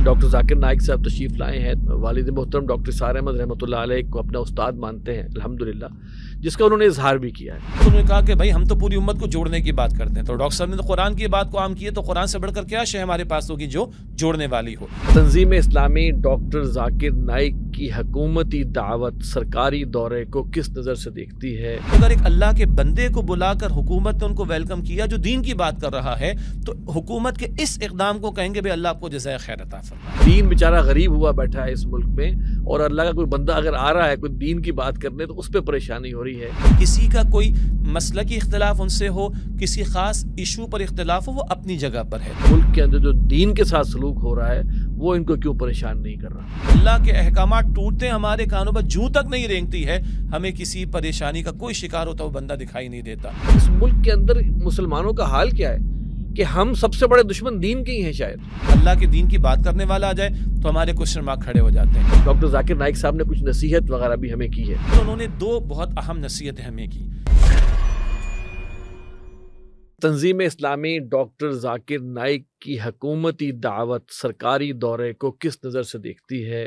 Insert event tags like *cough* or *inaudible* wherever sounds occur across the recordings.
Doctor Zakir Naik साहब तशरीफ़ लाए हैं वालद मोहतरम डॉक्टर सार अहमद रहमत को अपना उस्ताद मानते हैं अलहमदिल्ला जिसका उन्होंने इजहार भी किया है तो उन्होंने कहा कि भाई हम तो पूरी उम्मत को जोड़ने की बात करते हैं तो डॉक्टर साहब ने तो कुरान की बात को आम की है तो कुरान से बढ़कर क्या शे हमारे पास होगी जो जोड़ने वाली हो तंजीम इस्लामी डॉक्टर जाकिर नाइक की हकूमती दावत सरकारी दौरे को किस नज़र से देखती है अगर एक अल्लाह के बंदे को बुलाकर हुकूमत ने उनको वेलकम किया जो दीन की बात कर रहा है तो हुकूमत के इस इकदाम को कहेंगे भाई अल्लाह आपको जैसे खैर दीन बेचारा गरीब हुआ बैठा है इस मुल्क में और अल्लाह का कोई बंदा अगर आ रहा है कोई दीन की बात करने तो उस पर परेशानी हो रही है किसी का कोई मसल की इख्तलाफ उनसे हो किसी ख़ास इशू पर इख्तलाफ हो वो अपनी जगह पर है मुल्क के अंदर जो दीन के साथ सलूक हो रहा है वो इनको क्यों परेशान नहीं कर रहा अल्लाह के अहकाम टूटते हमारे कानों पर जू तक नहीं रेंगती है हमें किसी परेशानी का कोई शिकार होता वो बंदा दिखाई नहीं देता इस मुल्क के अंदर मुसलमानों का हाल क्या है कि हम सबसे बड़े दुश्मन दीन के ही हैं शायद अल्लाह के दीन की बात करने वाला आ जाए तो हमारे क्वेश्चन मार्क खड़े हो जाते हैं डॉक्टर जाकिर नाइक साहब ने कुछ नसीहत वगैरह भी हमें की है तो उन्होंने दो बहुत अहम नसीहतें हमें की तंजीम इस्लामी डॉक्टर जाकिर नाइक की हकूमती दावत सरकारी दौरे को किस नज़र से देखती है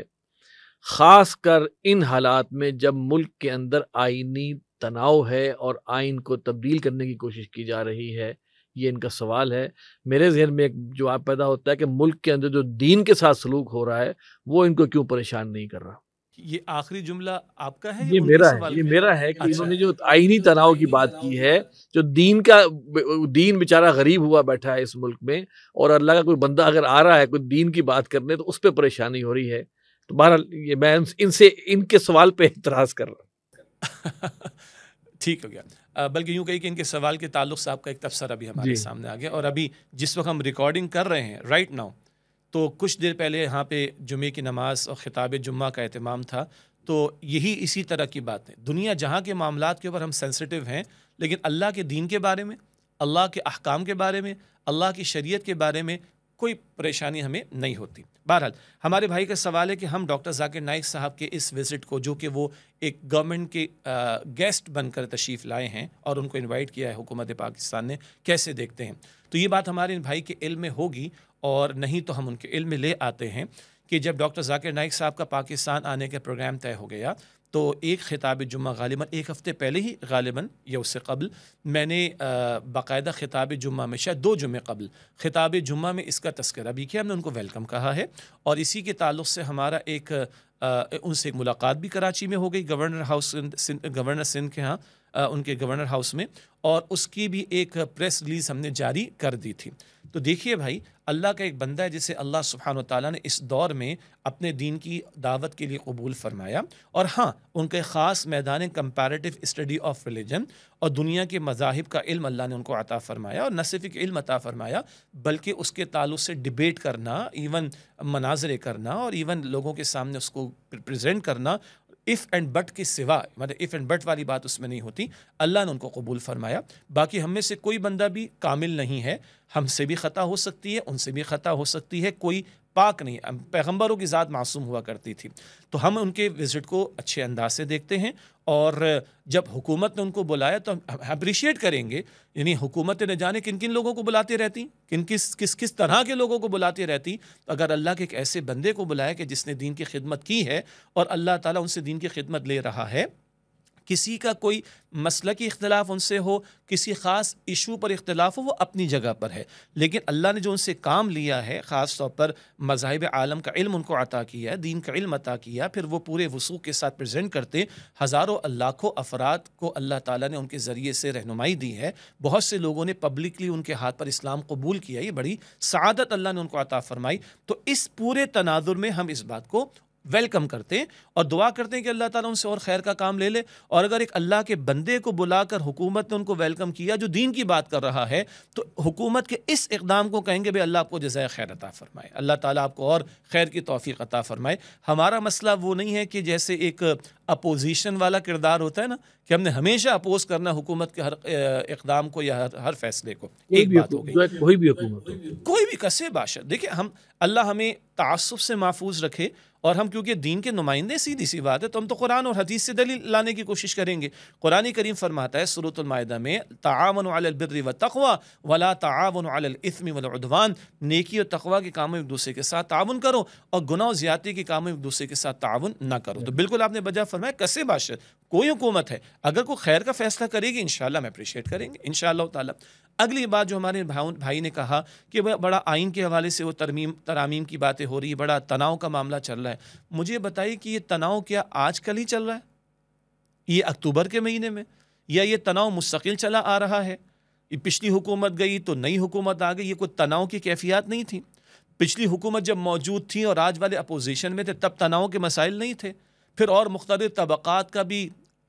ख़ास कर इन हालात में जब मुल्क के अंदर आइनी तनाव है और आइन को तब्दील करने की कोशिश की जा रही है ये इनका सवाल है मेरे जहन में एक जवाब पैदा होता है कि मुल्क के अंदर जो दीन के साथ सलूक हो रहा है वो इनको क्यों परेशान नहीं कर रहा ये आखिरी जुमला आपका है ये मेरा है ये मेरा है कि अच्छा। इन्होंने जो आईनी तनाव की बात की है जो दीन का दीन बेचारा गरीब हुआ बैठा है इस मुल्क में और अल्लाह का कोई बंदा अगर आ रहा है कोई दीन की बात करने तो उस पर परेशानी हो रही है तो बहरहाल ये मैं इनसे इनके सवाल पे एतराज़ कर रहा हूँ *laughs* ठीक हो गया बल्कि यूँ कही कि इनके सवाल के ताल्लुक से आपका एक तबसर अभी हमारे सामने आ गया और अभी जिस वक्त हम रिकॉर्डिंग कर रहे हैं राइट नाउ तो कुछ देर पहले यहाँ पे जुमे की नमाज और ख़िताब जुम्मा का अहतमाम था तो यही इसी तरह की बात है दुनिया जहाँ के मामला के ऊपर हम सेंसिटिव हैं लेकिन अल्लाह के दीन के बारे में अल्लाह के अहकाम के बारे में अल्लाह की शरीयत के बारे में कोई परेशानी हमें नहीं होती बहरहाल हमारे भाई का सवाल है कि हम डॉक्टर जाकिर नाइक साहब के इस विज़िट को जो कि वो एक गवर्नमेंट के गेस्ट बनकर तशरीफ़ लाए हैं और उनको इनवाइट किया है हुकूमत पाकिस्तान ने कैसे देखते हैं तो ये बात हमारे इन भाई के इल्म में होगी और नहीं तो हम उनके इल्म में ले आते हैं कि जब डॉक्टर जाकिर नाइक साहब का पाकिस्तान आने का प्रोग्राम तय हो गया तो एक ख़िताब जुम्मा गालिबा एक हफ़्ते पहले ही गालिबा या उससे कबल मैंने बाकायदा ख़िताब जुम्मा में शायद दो जुमे कबल ख़िताब जुम्मा में इसका तस्करा भी किया हमने उनको वेलकम कहा है और इसी के ताल्लुक से हमारा एक उनसे एक मुलाकात भी कराची में हो गई गवर्नर हाउस गवर्नर सिंध के यहाँ उनके गवर्नर हाउस में और उसकी भी एक प्रेस रिलीज़ हमने जारी कर दी थी तो देखिए भाई अल्लाह का एक बंदा है जिसे अल्लाह सुबहान तला ने इस दौर में अपने दीन की दावत के लिए कबूल फरमाया और हाँ उनके ख़ास मैदान कंपेरेटिव स्टडी ऑफ रिलीजन और दुनिया के मजाहब का इल्म अल्लाह ने उनको अता फ़रमाया और न सिर्फ एक इल्म अता फ़रमाया बल्कि उसके ताल्लुक से डिबेट करना इवन मनाजरे करना और इवन लोगों के सामने उसको प्रजेंट करना इफ़ एंड बट के सिवा मतलब इफ़ एंड बट वाली बात उसमें नहीं होती अल्लाह ने उनको कबूल फरमाया बाकी हम में से कोई बंदा भी कामिल नहीं है हमसे भी ख़ता हो सकती है उनसे भी ख़ता हो सकती है कोई पाक नहीं पैगंबरों की ज़ात मासूम हुआ करती थी तो हम उनके विज़िट को अच्छे अंदाज से देखते हैं और जब हुकूमत ने उनको बुलाया तो हम अप्रिशिएट करेंगे यानी हुकूमत ने जाने किन किन लोगों को बुलाती रहती किन किस किस किस तरह के लोगों को बुलाती रहती तो अगर अल्लाह के एक ऐसे बंदे को बुलाया कि जिसने दीन की खिदमत की है और अल्लाह ताला उनसे दीन की खिदमत ले रहा है किसी का कोई मसल की इख्तलाफ उनसे हो किसी ख़ास इशू पर इख्तलाफ हो वो अपनी जगह पर है लेकिन अल्लाह ने जो उनसे काम लिया है ख़ास तौर पर मज़ाहब आलम का इल्म उनको अता किया है दीन का इल्म अता किया फिर वो पूरे वसूख के साथ प्रजेंट करते हज़ारों लाखों अफराद को अल्लाह ताली ने उनके ज़रिए से रहनुमाई दी है बहुत से लोगों ने पब्लिकली उनके हाथ पर इस्लाम कबूल किया ये बड़ी सदत अल्लाह ने उनको अता फ़रमाई तो इस पूरे तनाजुर में हम इस बात को वेलकम करते हैं और दुआ करते हैं कि अल्लाह ताला उनसे और खैर का काम ले ले और अगर एक अल्लाह के बंदे को बुलाकर हुकूमत ने उनको वेलकम किया जो दीन की बात कर रहा है तो हुकूमत के इस इकदाम को कहेंगे भाई अल्लाह आपको जजाय खैर अता फ़रमाए अल्लाह ताला आपको और खैर की तोफ़ी अता फ़रमाए हमारा मसला वो नहीं है कि जैसे एक अपोजिशन वाला किरदार होता है ना कि हमने हमेशा अपोज करना हुकूमत के हर इकदाम को या हर, हर फैसले को एक बात हो गई कोई भी हुकूमत कोई भी कसे बादशाह देखिए हम अल्लाह हमें तसब से महफूज रखे और हम क्योंकि दीन के नुमाइंदे सीधी सी बात है तो हम तो कुरान और हदीस से दलील लाने की कोशिश करेंगे कुरानी करीम फरमाता है सूरतमायदा में तावन अलबिर व तखवा वला तावन अलस्म वलउदवान नेकी और तकवा के कामों एक दूसरे के साथ ताउन करो और गुनाह ज्यादा के कामों एक दूसरे के साथ ताउन ना करो तो बिल्कुल आपने बजा फरमाया कसे बाशर कोई हुकूमत है अगर कोई खैर का फैसला करेगी इन हम अप्रिशिएट करेंगे इन ताला अगली बात जो हमारे भाव भाई ने कहा कि बड़ा आइन के हवाले से वो तरमीम तरामीम की बातें हो रही है बड़ा तनाव का मामला चल रहा है मुझे बताइए कि ये तनाव क्या आजकल ही चल रहा है ये अक्टूबर के महीने में या ये तनाव मुस्तकिल चला आ रहा है पिछली हुकूमत गई तो नई हुकूमत आ गई ये कोई तनाव की कैफियत नहीं थी पिछली हुकूमत जब मौजूद थी और आज वाले अपोजिशन में थे तब तनाव के मसाइल नहीं थे फिर और मुख्तर तबक़ात का भी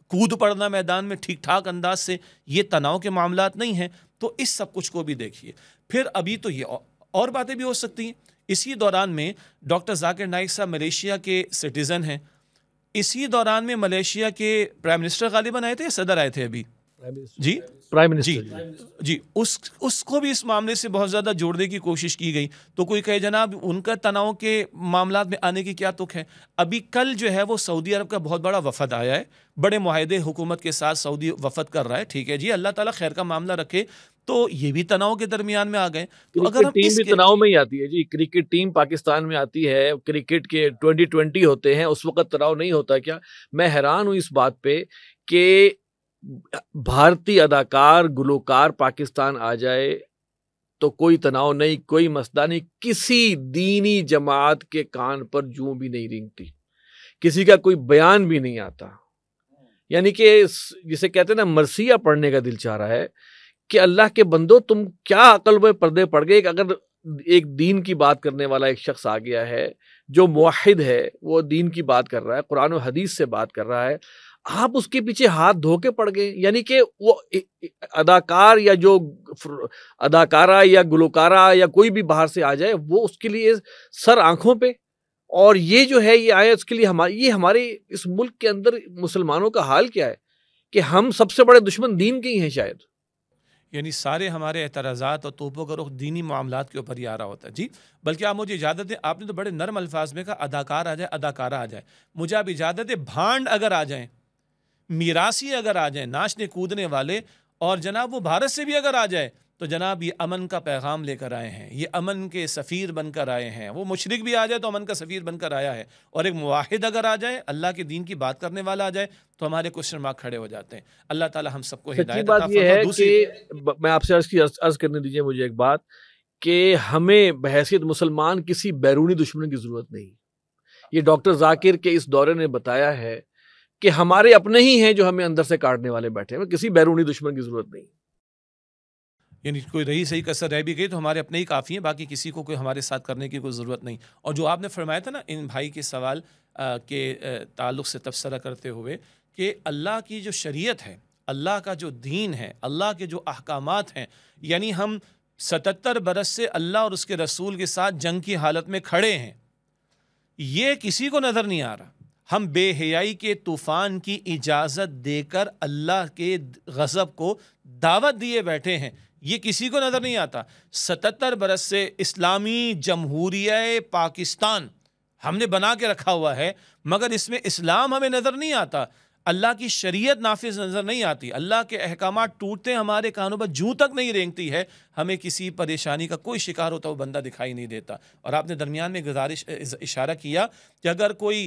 कूद पड़ना मैदान में ठीक ठाक अंदाज से ये तनाव के मामला नहीं हैं तो इस सब कुछ को भी देखिए फिर अभी तो ये और बातें भी हो सकती हैं इसी दौरान में डॉक्टर जाकिर नाइक साहब मलेशिया के सिटीज़न हैं इसी दौरान में मलेशिया के प्राइम मिनिस्टर गालिबन आए थे या सदर आए थे अभी जी प्राइम मिनिस्टर जी जी उस उसको भी इस मामले से बहुत ज़्यादा जोड़ने की कोशिश की गई तो कोई कहे जनाब उनका तनाव के मामला में आने की क्या तुक है अभी कल जो है वो सऊदी अरब का बहुत बड़ा वफद आया है बड़े माहदे हुकूमत के साथ सऊदी वफद कर रहा है ठीक है जी अल्लाह ताला खैर का मामला रखे तो ये भी तनाव के दरमियान में आ गए तो अगर टीम भी तनाव में ही आती है जी क्रिकेट टीम पाकिस्तान में आती है क्रिकेट के ट्वेंटी ट्वेंटी होते हैं उस वक्त तनाव नहीं होता क्या मैं हैरान हूँ इस बात पे कि भारतीय अदाकार गुलोकार पाकिस्तान आ जाए तो कोई तनाव नहीं कोई मसला नहीं किसी दीनी जमात के कान पर जू भी नहीं रिंगती किसी का कोई बयान भी नहीं आता यानी कि जिसे कहते हैं ना मरसिया पढ़ने का दिल चाह रहा है कि अल्लाह के बंदो तुम क्या अकल में पर्दे पड़ गए अगर एक दीन की बात करने वाला एक शख्स आ गया है जो मुहिद है वो दीन की बात कर रहा है कुरान हदीस से बात कर रहा है आप उसके पीछे हाथ धो के पड़ गए यानी कि वो अदाकार या जो अदाकारा या गुलकारा या कोई भी बाहर से आ जाए वो उसके लिए सर आंखों पे और ये जो है ये आए उसके लिए हमारे ये हमारे इस मुल्क के अंदर मुसलमानों का हाल क्या है कि हम सबसे बड़े दुश्मन दीन के ही हैं शायद यानी सारे हमारे एतराज़ात और तोपों का रुख दीनी मामला के ऊपर ही आ रहा होता है जी बल्कि आप मुझे इजाज़त दें आपने तो बड़े नरम अल्फाज में कहा अदाकार आ जाए अदाकारा आ जाए मुझे आप इजाज़त दें भांड अगर आ जाएँ मीरासी अगर आ जाए नाचने कूदने वाले और जनाब वो भारत से भी अगर आ जाए तो जनाब ये अमन का पैगाम लेकर आए हैं ये अमन के सफ़ीर बनकर आए हैं वो मुशरक भी आ जाए तो अमन का सफ़ीर बनकर आया है और एक मुहिद अगर आ जाए अल्लाह के दीन की बात करने वाला आ जाए तो हमारे क्वेश्चन मार्क खड़े हो जाते हैं अल्लाह ताला हम सबको हिदायत है कि मैं आपसे अर्ज की अर्ज करने दीजिए मुझे एक बात कि हमें बहसीत मुसलमान किसी बैरूनी दुश्मन की ज़रूरत नहीं ये डॉक्टर जाकिर के इस दौरे ने बताया है कि हमारे अपने ही हैं जो हमें अंदर से काटने वाले बैठे हैं किसी बैरूनी दुश्मन की जरूरत नहीं यानी कोई रही सही कसर रह भी गई तो हमारे अपने ही काफ़ी हैं बाकी किसी को कोई हमारे साथ करने की कोई ज़रूरत नहीं और जो आपने फरमाया था ना इन भाई के सवाल आ, के ताल्लुक से तबसरा करते हुए कि अल्लाह की जो शरीयत है अल्लाह का जो दीन है अल्लाह के जो अहकाम हैं यानी हम सतर बरस से अल्लाह और उसके रसूल के साथ जंग की हालत में खड़े हैं ये किसी को नज़र नहीं आ रहा हम बेहयाई के तूफ़ान की इजाज़त देकर अल्लाह के गज़ब को दावत दिए बैठे हैं ये किसी को नज़र नहीं आता सतहत्तर बरस से इस्लामी जमहूरिया पाकिस्तान हमने बना के रखा हुआ है मगर इसमें इस्लाम हमें नज़र नहीं आता अल्लाह की शरीयत नाफिज नज़र नहीं आती अल्लाह के अहकाम टूटते हमारे कानों पर जूँ तक नहीं रेंगती है हमें किसी परेशानी का कोई शिकार होता वो बंदा दिखाई नहीं देता और आपने दरमियान में गुजारिश इशारा किया कि अगर कोई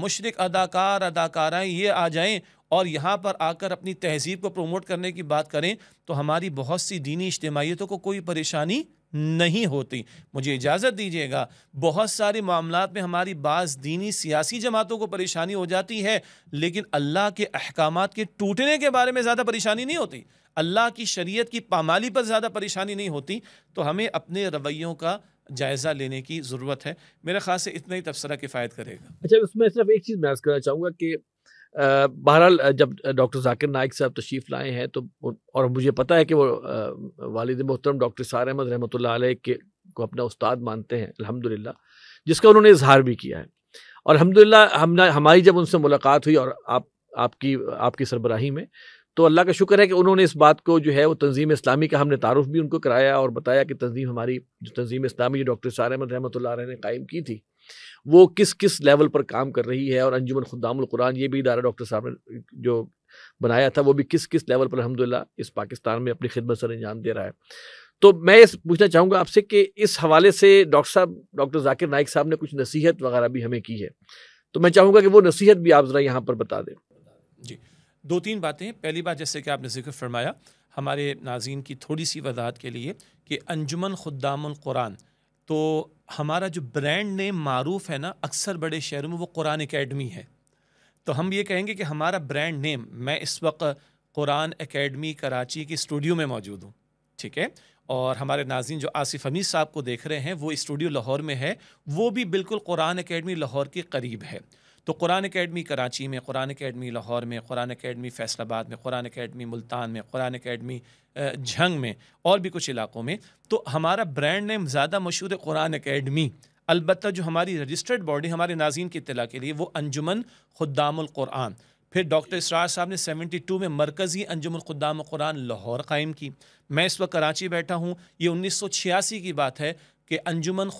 मुशरक अदाकार अदाकाराएँ ये आ जाएँ और यहाँ पर आकर अपनी तहजीब को प्रमोट करने की बात करें तो हमारी बहुत सी दीनी इज्तमाहीतों को कोई परेशानी नहीं होती मुझे इजाज़त दीजिएगा बहुत सारे मामला में हमारी बास दीनी सियासी जमातों को परेशानी हो जाती है लेकिन अल्लाह के अहकाम के टूटने के बारे में ज़्यादा परेशानी नहीं होती अल्लाह की शरीयत की पामाली पर ज़्यादा परेशानी नहीं होती तो हमें अपने रवैयों का जायज़ा लेने की ज़रूरत है मेरे ख्याल से इतना ही तबसरा किफ़ायत करेगा अच्छा उसमें सिर्फ एक चीज़ मैं करना चाहूँगा कि बहरहाल जब डॉक्टर जाकिर नाइक साहब तशरीफ़ लाए हैं तो और मुझे पता है कि वो वालद मोहतरम डॉक्टर सार अहमद रहमत के को अपना उस्ताद मानते हैं अलहमदिल्ला जिसका उन्होंने इजहार भी किया है और अलहमदिल्ला हम हमारी जब उनसे मुलाकात हुई और आप आपकी आपकी सरबराही में तो अल्लाह का शुक्र है कि उन्होंने इस बात को जो है वो तंजीम इस्लामी का हमने तारुफ भी उनको कराया और बताया कि तंजीम हमारी जो तंजीम इस्लामी जो डॉक्टर सार अहमद रहमत ने कायम की थी वो किस किस लेवल पर काम कर रही है और अंजुमन खुदाम कुरान ये भी इदारा डॉक्टर साहब ने जो बनाया था वो भी किस किस लेवल पर अलहमदिल्ला इस पाकिस्तान में अपनी खिदमत सर अंजाम दे रहा है तो मैं ये पूछना चाहूँगा आपसे कि इस हवाले से डॉक्टर साहब डॉक्टर जाकिर नाइक साहब ने कुछ नसीहत वगैरह भी हमें की है तो मैं चाहूँगा कि वो नसीहत भी आप ज़रा यहाँ पर बता दें जी दो तीन बातें पहली बात जैसे कि आपने जिक्र फरमाया हमारे नाजीन की थोड़ी सी वजाहत के लिए कि अंजुमन खुदाम कुरान तो हमारा जो ब्रांड नेम मरूफ है ना अक्सर बड़े शहरों में वो कुरान अकेडमी है तो हम ये कहेंगे कि हमारा ब्रांड नेम मैं इस वक्त कुरान अकेडमी कराची की स्टूडियो में मौजूद हूँ ठीक है और हमारे नाजिन जो आसिफ हमीद साहब को देख रहे हैं वो स्टूडियो लाहौर में है वो भी बिल्कुल कुरान एकेडमी लाहौर के करीब है तो कुरान अकेडमी कराची में कुरान अकेडमी लाहौर में कुरान अकेडमी फैसलाबाद में कुरान अकेडमी मुल्तान में कुरान अकेडमी झंग में और भी कुछ इलाकों में तो हमारा ब्रांड नेम ज़्यादा मशहूर है कुरान अकेडमी अलबत् जो हमारी रजिस्टर्ड बॉडी हमारे नाजीन की इतला के लिए वो अंजुमन ख़ुदामकुरान फिर डॉक्टर इसरार साहब ने 72 में मरकज़ी अंजुमन कुरान लाहौर कायम की मैं इस वक्त कराची बैठा हूँ ये 1986 की बात है कि अंजुमन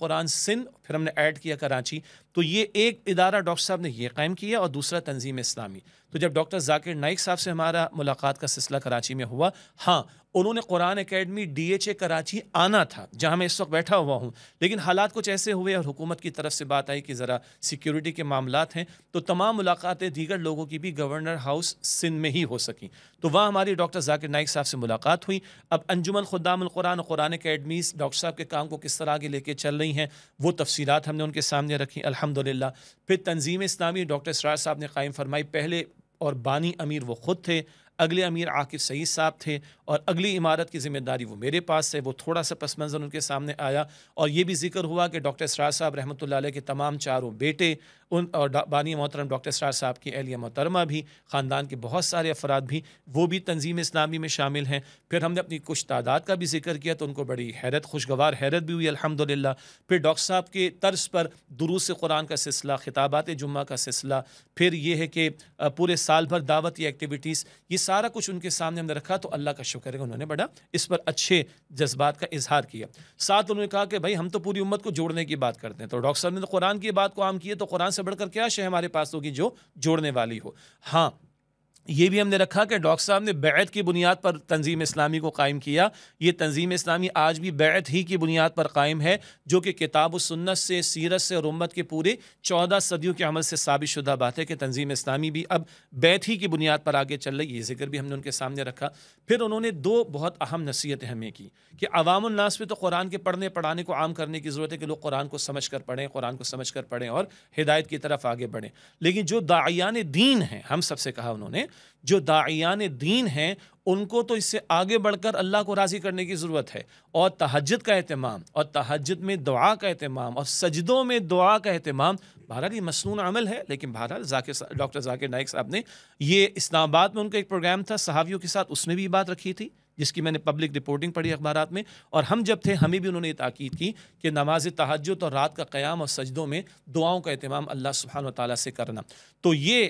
कुरान सिंध फिर हमने ऐड किया कराची तो ये एक इदारा डॉक्टर साहब ने यह कायम किया और दूसरा तंजीम इस्लामी तो जब डॉक्टर जाकिर नाइक साहब से हमारा मुलाकात का सिलसिला कराची में हुआ हाँ उन्होंने Quran academy D H A Karachi आना था जहाँ मैं इस वक्त बैठा हुआ हूँ लेकिन हालात कुछ ऐसे हुए और हुकूमत की तरफ से बात आई कि ज़रा सिक्योरिटी के मामला हैं तो तमाम मुलाकातें दीगर लोगों की भी गवर्नर हाउस सिंध में ही हो सकें तो वहाँ हमारी डॉक्टर जाकिर नाइक साहब से मुलाकात हुई अब अंजुमन खुदाम कुरान और कुरान डॉक्टर साहब के काम को किस तरह आगे लेके चल रही हैं वो तफस तफसीत हमने उनके सामने रखी अलहमदिल्ला फिर तंजीम इस्लामी डॉक्टर सराज साहब ने कायम फरमाई पहले और बानी अमीर वो ख़ुद थे अगले अमीर आकिफ सईद साहब थे और अगली इमारत की जिम्मेदारी वो मेरे पास है वो थोड़ा सा पस मंज़र उनके सामने आया और ये भी जिक्र हुआ कि डॉक्टर सरार साहब रहमत के तमाम चारों बेटे उन और बानी मोहतरम डॉक्टर सरार साहब की अहलिया मोहतरमा भी ख़ानदान के बहुत सारे अफराद भी वो भी तंजीम इस्लामी में शामिल हैं फिर हमने अपनी कुछ तादाद का भी जिक्र किया तो उनको बड़ी हैरत खुशगवार हैरत भी हुई अलहमदिल्ला फिर डॉक्टर साहब के तर्ज पर दुरूस कुरान का सिलसिला खिताबात जुम्मा का सिलसिला फिर ये है कि पूरे साल भर दावत एक्टिविटीज़ ये सारा कुछ उनके सामने हमने रखा तो अल्लाह का शुक्र है उन्होंने बड़ा इस पर अच्छे जज्बात का इजहार किया साथ उन्होंने कहा कि भाई हम तो पूरी उम्मत को जोड़ने की बात करते हैं तो डॉक्टर साहब ने तो कुरान की बात को आम किए तो कुरान से बढ़कर क्या शे हमारे पास होगी जो जोड़ने वाली हो हाँ ये भी हमने रखा कि डॉक्टर साहब ने बैत की बुनियाद पर तंजीम इस्लामी को कायम किया ये तंजीम इस्लामी आज भी बैत ही की बुनियाद पर कायम है जो कि किताब व सुन्नत से सीरत से और उम्मत के पूरे चौदह सदियों के अमल से साबित शुदा बात है कि तंजीम इस्लामी भी अब बैत ही की बुनियाद पर आगे चल रही है ये जिक्र भी हमने उनके सामने रखा फिर उन्होंने दो बहुत अहम नसीहतें हमें की कि अवामनास में तो कुरान के पढ़ने पढ़ाने को आम करने की ज़रूरत है कि लोग कुरान को समझ कर पढ़ें कुरान को समझ कर पढ़ें और हिदायत की तरफ आगे बढ़ें लेकिन जो दायान दीन हैं हम सबसे कहा उन्होंने जो दायान दीन हैं उनको तो इससे आगे बढ़कर अल्लाह को राज़ी करने की ज़रूरत है और तहजद का अहतमाम और तहजद में दुआ का अहतमाम और सजदों में दुआ का अहतमाम बहरहाल ये मसनून अमल है लेकिन बहरहाल जाकिर डॉक्टर जाकिर नाइक साहब ने ये इस्लामाबाद में उनका एक प्रोग्राम था सहावियों के साथ उसमें भी बात रखी थी जिसकी मैंने पब्लिक रिपोर्टिंग पढ़ी अखबार में और हम जब थे हमें भी उन्होंने ये ताकीद की कि नमाज तहजत और रात का क़्याम और सजदों में दुआओं का अहतमाम अल्लाह सुबहान ताली से करना तो ये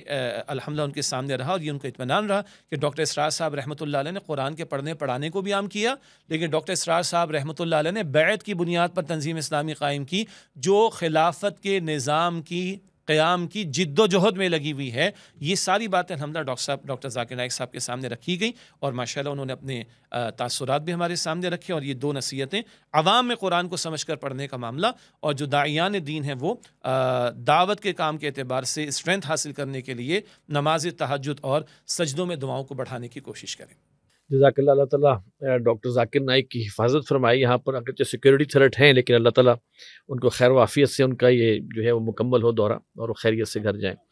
अलहमदिल्ला उनके सामने रहा और ये उनका इतमान रहा कि डॉक्टर इसरार साहब रहमत ने कुरान के पढ़ने पढ़ाने को भी आम किया लेकिन डॉक्टर इसरार साहब रहमत ने बैत की बुनियाद पर तंजीम इस्लामी कायम की जो खिलाफत के निज़ाम की क़्याम की जिद्दोजहद में लगी हुई है ये सारी बातें अलहमदा डॉक्टर साहब डॉक्टर जाकिर नायक साहब के सामने रखी गई और माशाल्लाह उन्होंने अपने तसरत भी हमारे सामने रखे और ये दो नसीहतें आवाम में कुरान को समझ कर पढ़ने का मामला और जो दायान दीन है वो दावत के काम के अतबार से स्ट्रेंथ हासिल करने के लिए नमाज तहजद और सजदों में दुआओं को बढ़ाने की कोशिश करें जजाकल्ला अल्लाह ताला डॉक्टर जाकिर नाइक की हिफाजत फरमाई यहाँ पर अगरचे सिक्योरिटी थ्रेट हैं लेकिन अल्लाह ताला उनको खैर वाफियत से उनका ये जो है वो मुकम्मल हो दौरा और वो खैरियत से घर जाएँ